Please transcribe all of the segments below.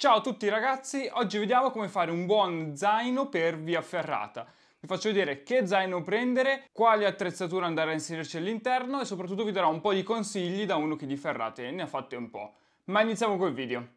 Ciao a tutti ragazzi, oggi vediamo come fare un buon zaino per via ferrata. Vi faccio vedere che zaino prendere, quali attrezzature andare a inserirci all'interno e soprattutto vi darò un po' di consigli da uno che di ferrate ne ha fatte un po'. Ma iniziamo col video.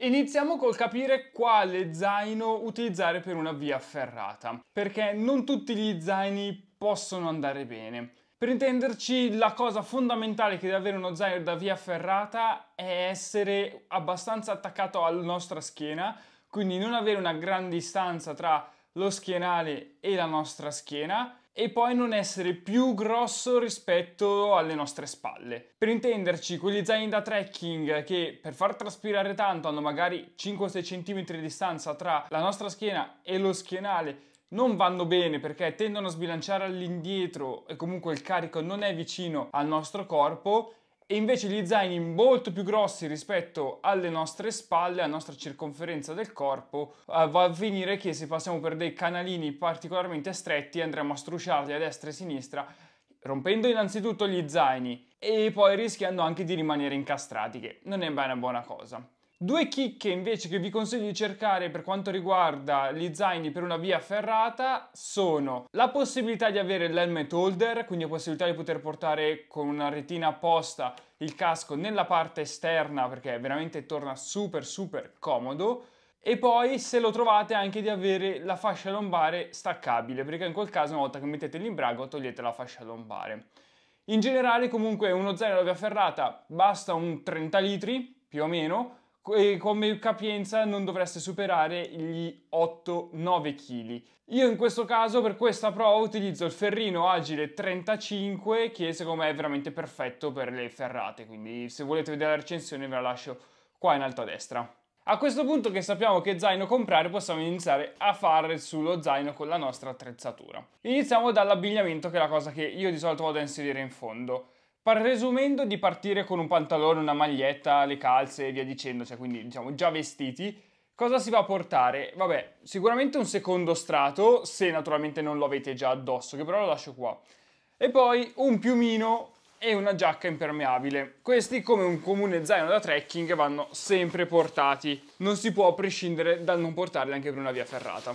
Iniziamo col capire quale zaino utilizzare per una via ferrata, perché non tutti gli zaini possono andare bene. Per intenderci, la cosa fondamentale che deve avere uno zaino da via ferrata è essere abbastanza attaccato alla nostra schiena, quindi non avere una gran distanza tra lo schienale e la nostra schiena e poi non essere più grosso rispetto alle nostre spalle. Per intenderci, quegli zaini da trekking che per far traspirare tanto hanno magari 5-6 cm di distanza tra la nostra schiena e lo schienale non vanno bene perché tendono a sbilanciare all'indietro e comunque il carico non è vicino al nostro corpo e invece gli zaini molto più grossi rispetto alle nostre spalle, alla nostra circonferenza del corpo, eh, va a finire che se passiamo per dei canalini particolarmente stretti andremo a strusciarli a destra e a sinistra rompendo innanzitutto gli zaini e poi rischiando anche di rimanere incastrati, che non è mai una buona cosa. Due chicche invece che vi consiglio di cercare per quanto riguarda gli zaini per una via ferrata sono la possibilità di avere l'helmet holder, quindi la possibilità di poter portare con una retina apposta il casco nella parte esterna perché veramente torna super super comodo e poi se lo trovate anche di avere la fascia lombare staccabile perché in quel caso una volta che mettete l'imbrago togliete la fascia lombare. In generale comunque uno zaino da via ferrata basta un 30 litri più o meno e come capienza non dovreste superare gli 8-9 kg. Io in questo caso per questa prova utilizzo il ferrino agile 35 che secondo me è veramente perfetto per le ferrate, quindi se volete vedere la recensione ve la lascio qua in alto a destra. A questo punto che sappiamo che zaino comprare possiamo iniziare a fare sullo zaino con la nostra attrezzatura. Iniziamo dall'abbigliamento che è la cosa che io di solito vado a inserire in fondo presumendo di partire con un pantalone, una maglietta, le calze e via dicendo, cioè quindi diciamo già vestiti, cosa si va a portare? Vabbè, sicuramente un secondo strato, se naturalmente non lo avete già addosso, che però lo lascio qua. E poi un piumino e una giacca impermeabile. Questi, come un comune zaino da trekking, vanno sempre portati. Non si può prescindere dal non portarli anche per una via ferrata.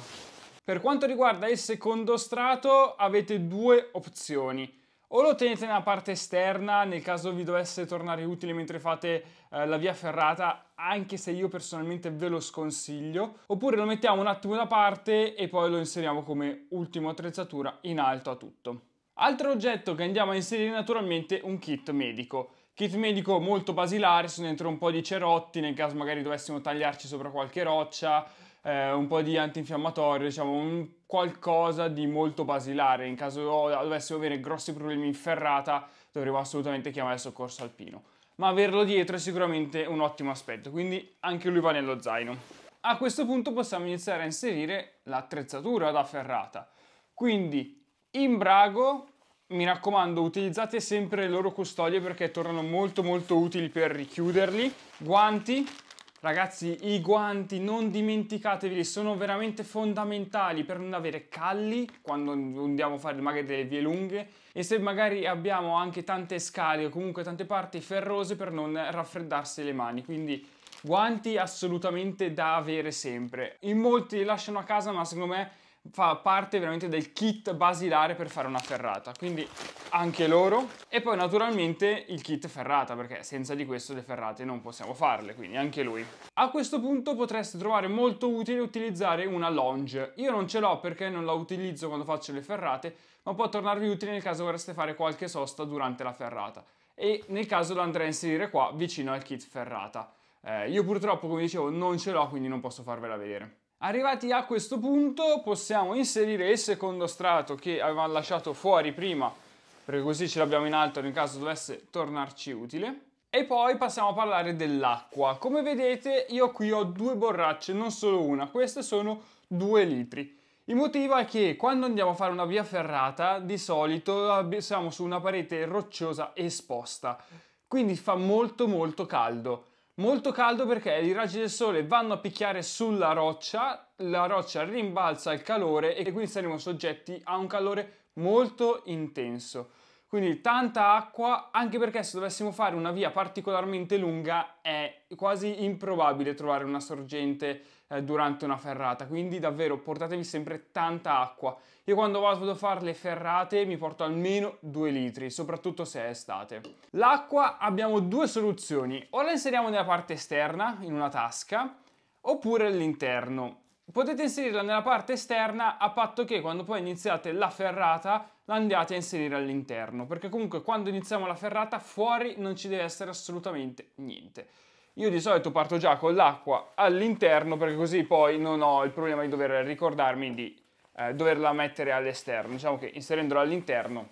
Per quanto riguarda il secondo strato, avete due opzioni o lo tenete nella parte esterna nel caso vi dovesse tornare utile mentre fate eh, la via ferrata, anche se io personalmente ve lo sconsiglio, oppure lo mettiamo un attimo da parte e poi lo inseriamo come ultima attrezzatura in alto a tutto. Altro oggetto che andiamo a inserire naturalmente un kit medico. Kit medico molto basilare, sono dentro un po' di cerotti nel caso magari dovessimo tagliarci sopra qualche roccia, eh, un po' di antinfiammatorio, diciamo un qualcosa di molto basilare. In caso dovessimo avere grossi problemi in ferrata dovremmo assolutamente chiamare soccorso alpino. Ma averlo dietro è sicuramente un ottimo aspetto, quindi anche lui va nello zaino. A questo punto possiamo iniziare a inserire l'attrezzatura da ferrata. Quindi in brago, mi raccomando utilizzate sempre le loro custodie perché tornano molto molto utili per richiuderli, guanti, Ragazzi, i guanti non dimenticatevi, sono veramente fondamentali per non avere calli quando andiamo a fare magari delle vie lunghe e se magari abbiamo anche tante scale o comunque tante parti ferrose per non raffreddarsi le mani, quindi guanti assolutamente da avere sempre. In molti li lasciano a casa ma secondo me fa parte veramente del kit basilare per fare una ferrata, quindi anche loro. E poi naturalmente il kit ferrata, perché senza di questo le ferrate non possiamo farle, quindi anche lui. A questo punto potreste trovare molto utile utilizzare una longe. Io non ce l'ho perché non la utilizzo quando faccio le ferrate, ma può tornarvi utile nel caso vorreste fare qualche sosta durante la ferrata. E nel caso lo andrei a inserire qua vicino al kit ferrata. Eh, io purtroppo, come dicevo, non ce l'ho, quindi non posso farvela vedere. Arrivati a questo punto possiamo inserire il secondo strato che avevamo lasciato fuori prima perché così ce l'abbiamo in alto nel caso dovesse tornarci utile. E poi passiamo a parlare dell'acqua. Come vedete io qui ho due borracce, non solo una, queste sono due litri. Il motivo è che quando andiamo a fare una via ferrata di solito siamo su una parete rocciosa esposta, quindi fa molto molto caldo. Molto caldo perché i raggi del sole vanno a picchiare sulla roccia, la roccia rimbalza il calore e quindi saremo soggetti a un calore molto intenso. Quindi tanta acqua, anche perché se dovessimo fare una via particolarmente lunga è quasi improbabile trovare una sorgente eh, durante una ferrata, quindi davvero portatevi sempre tanta acqua. Io quando vado a fare le ferrate mi porto almeno 2 litri, soprattutto se è estate. L'acqua abbiamo due soluzioni, o la inseriamo nella parte esterna, in una tasca, oppure all'interno potete inserirla nella parte esterna a patto che quando poi iniziate la ferrata la andiate a inserire all'interno, perché comunque quando iniziamo la ferrata fuori non ci deve essere assolutamente niente. Io di solito parto già con l'acqua all'interno perché così poi non ho il problema di dover ricordarmi di eh, doverla mettere all'esterno, diciamo che inserendola all'interno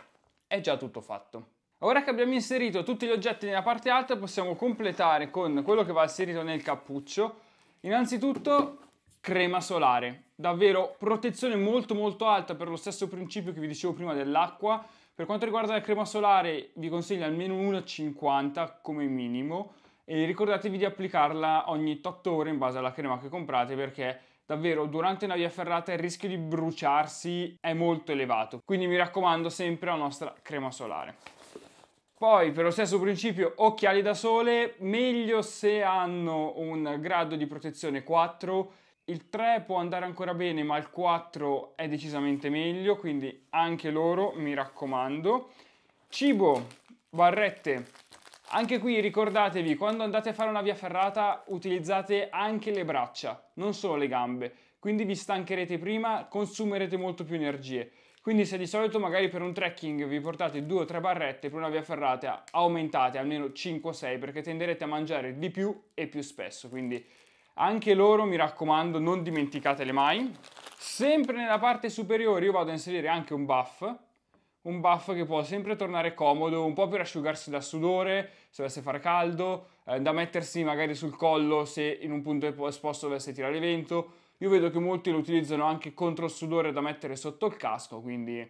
è già tutto fatto. Ora che abbiamo inserito tutti gli oggetti nella parte alta possiamo completare con quello che va inserito nel cappuccio. Innanzitutto crema solare. Davvero protezione molto molto alta per lo stesso principio che vi dicevo prima dell'acqua. Per quanto riguarda la crema solare vi consiglio almeno 1,50 come minimo e ricordatevi di applicarla ogni 8 ore in base alla crema che comprate perché davvero durante una via ferrata il rischio di bruciarsi è molto elevato. Quindi mi raccomando sempre la nostra crema solare. Poi per lo stesso principio occhiali da sole, meglio se hanno un grado di protezione 4 il 3 può andare ancora bene, ma il 4 è decisamente meglio, quindi anche loro mi raccomando. Cibo, barrette. Anche qui ricordatevi, quando andate a fare una via ferrata utilizzate anche le braccia, non solo le gambe. Quindi vi stancherete prima, consumerete molto più energie. Quindi se di solito magari per un trekking vi portate 2 o 3 barrette per una via ferrata, aumentate almeno 5 o 6 perché tenderete a mangiare di più e più spesso. Quindi anche loro, mi raccomando, non dimenticatele mai. Sempre nella parte superiore io vado a inserire anche un buff, un buff che può sempre tornare comodo, un po' per asciugarsi dal sudore, se dovesse far caldo, eh, da mettersi magari sul collo se in un punto esposto dovesse tirare vento. Io vedo che molti lo utilizzano anche contro il sudore da mettere sotto il casco, quindi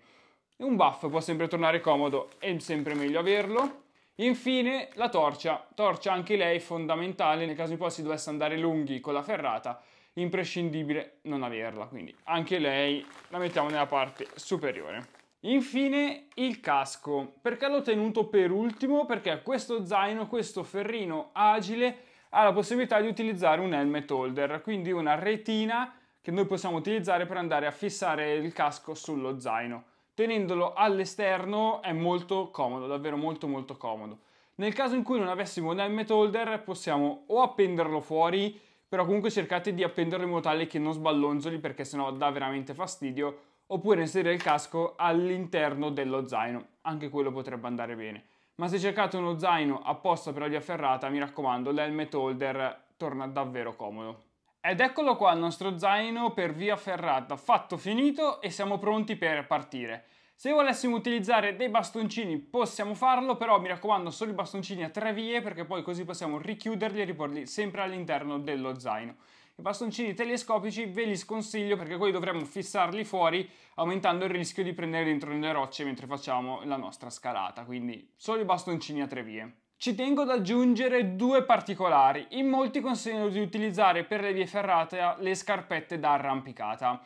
un buff può sempre tornare comodo, è sempre meglio averlo. Infine la torcia, torcia anche lei fondamentale nel caso in cui si dovesse andare lunghi con la ferrata, imprescindibile non averla, quindi anche lei la mettiamo nella parte superiore. Infine il casco, perché l'ho tenuto per ultimo? Perché questo zaino, questo ferrino agile ha la possibilità di utilizzare un helmet holder, quindi una retina che noi possiamo utilizzare per andare a fissare il casco sullo zaino tenendolo all'esterno è molto comodo, davvero molto molto comodo. Nel caso in cui non avessimo un helmet holder possiamo o appenderlo fuori, però comunque cercate di appenderlo in modo tale che non sballonzoli perché sennò dà veramente fastidio, oppure inserire il casco all'interno dello zaino, anche quello potrebbe andare bene. Ma se cercate uno zaino apposta per la via ferrata, mi raccomando, l'helmet holder torna davvero comodo. Ed eccolo qua il nostro zaino per via ferrata, fatto finito e siamo pronti per partire. Se volessimo utilizzare dei bastoncini possiamo farlo, però mi raccomando solo i bastoncini a tre vie perché poi così possiamo richiuderli e riporli sempre all'interno dello zaino. I bastoncini telescopici ve li sconsiglio perché poi dovremmo fissarli fuori aumentando il rischio di prendere dentro nelle rocce mentre facciamo la nostra scalata, quindi solo i bastoncini a tre vie. Ci tengo ad aggiungere due particolari. In molti consigliano di utilizzare per le vie ferrate le scarpette da arrampicata.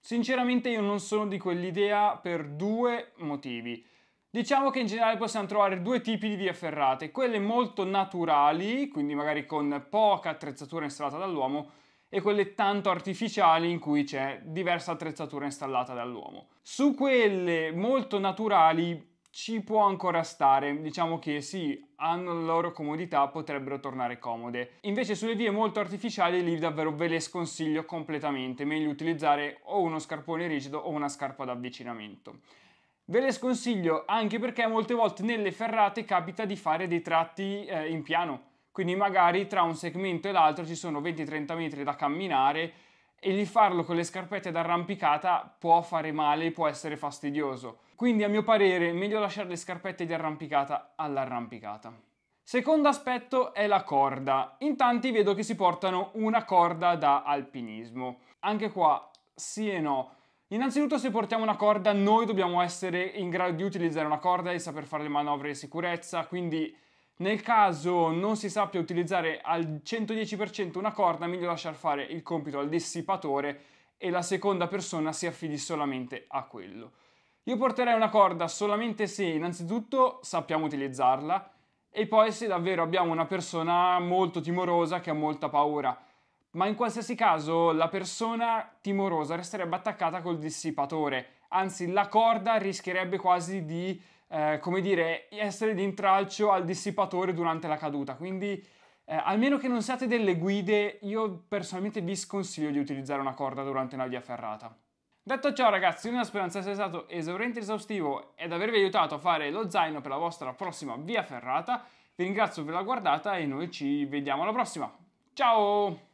Sinceramente io non sono di quell'idea per due motivi. Diciamo che in generale possiamo trovare due tipi di vie ferrate, quelle molto naturali, quindi magari con poca attrezzatura installata dall'uomo, e quelle tanto artificiali in cui c'è diversa attrezzatura installata dall'uomo. Su quelle molto naturali ci può ancora stare, diciamo che sì, hanno la loro comodità, potrebbero tornare comode. Invece sulle vie molto artificiali lì davvero ve le sconsiglio completamente, meglio utilizzare o uno scarpone rigido o una scarpa d'avvicinamento. Ve le sconsiglio anche perché molte volte nelle ferrate capita di fare dei tratti eh, in piano, quindi magari tra un segmento e l'altro ci sono 20-30 metri da camminare e di farlo con le scarpette d'arrampicata può fare male, può essere fastidioso. Quindi a mio parere è meglio lasciare le scarpette di arrampicata all'arrampicata. Secondo aspetto è la corda. In tanti vedo che si portano una corda da alpinismo. Anche qua sì e no. Innanzitutto se portiamo una corda noi dobbiamo essere in grado di utilizzare una corda e saper fare le manovre di sicurezza, quindi nel caso non si sappia utilizzare al 110% una corda, meglio lasciar fare il compito al dissipatore e la seconda persona si affidi solamente a quello. Io porterei una corda solamente se innanzitutto sappiamo utilizzarla e poi se davvero abbiamo una persona molto timorosa che ha molta paura. Ma in qualsiasi caso la persona timorosa resterebbe attaccata col dissipatore, anzi la corda rischierebbe quasi di eh, come dire, essere d'intralcio al dissipatore durante la caduta. Quindi, eh, almeno che non siate delle guide, io personalmente vi sconsiglio di utilizzare una corda durante una via ferrata. Detto ciò ragazzi, una speranza sia stato esauriente e esaustivo ed avervi aiutato a fare lo zaino per la vostra prossima via ferrata. Vi ringrazio per la guardata e noi ci vediamo alla prossima. Ciao!